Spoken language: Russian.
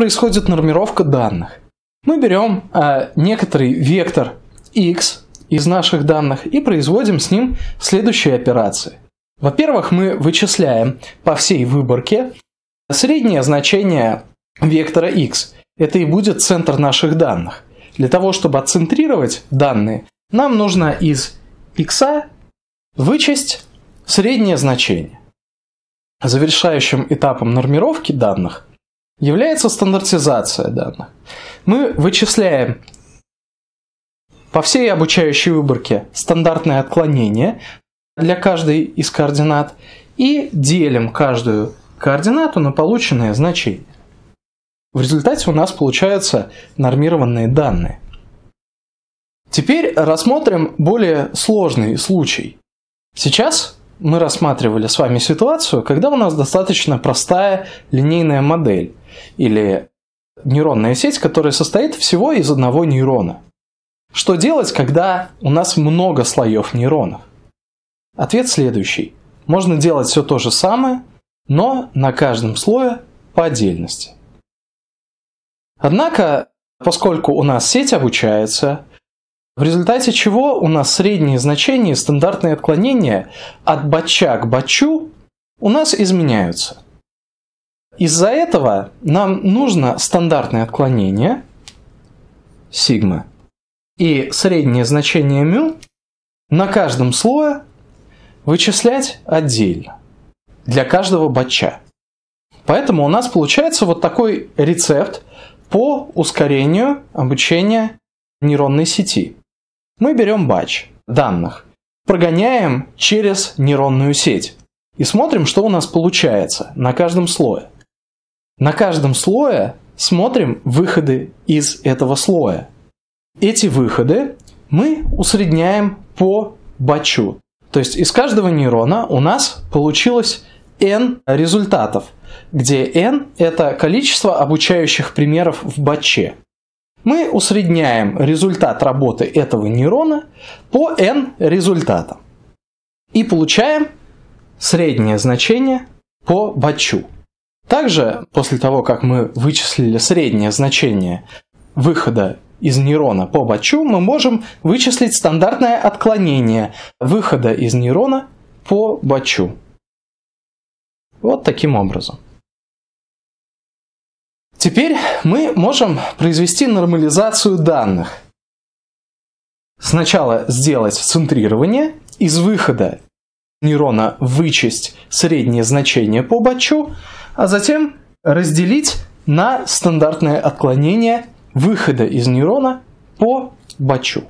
происходит нормировка данных? Мы берем э, некоторый вектор x из наших данных и производим с ним следующие операции. Во-первых, мы вычисляем по всей выборке среднее значение вектора x. Это и будет центр наших данных. Для того, чтобы отцентрировать данные, нам нужно из x вычесть среднее значение. Завершающим этапом нормировки данных является стандартизация данных. Мы вычисляем по всей обучающей выборке стандартное отклонение для каждой из координат и делим каждую координату на полученное значение. В результате у нас получаются нормированные данные. Теперь рассмотрим более сложный случай. Сейчас мы рассматривали с вами ситуацию, когда у нас достаточно простая линейная модель или нейронная сеть, которая состоит всего из одного нейрона. Что делать, когда у нас много слоев нейронов? Ответ следующий. Можно делать все то же самое, но на каждом слое по отдельности. Однако, поскольку у нас сеть обучается, в результате чего у нас средние значения стандартные отклонения от бача к бачу у нас изменяются. Из-за этого нам нужно стандартное отклонение сигма и среднее значение мю на каждом слое вычислять отдельно для каждого бача. Поэтому у нас получается вот такой рецепт по ускорению обучения нейронной сети – мы берем батч данных, прогоняем через нейронную сеть и смотрим, что у нас получается на каждом слое. На каждом слое смотрим выходы из этого слоя. Эти выходы мы усредняем по бачу, То есть из каждого нейрона у нас получилось n результатов, где n – это количество обучающих примеров в баче мы усредняем результат работы этого нейрона по n результатам и получаем среднее значение по бачу. Также, после того, как мы вычислили среднее значение выхода из нейрона по бачу, мы можем вычислить стандартное отклонение выхода из нейрона по бачу. Вот таким образом. Теперь мы можем произвести нормализацию данных. Сначала сделать центрирование, из выхода нейрона вычесть среднее значение по бачу, а затем разделить на стандартное отклонение выхода из нейрона по бачу.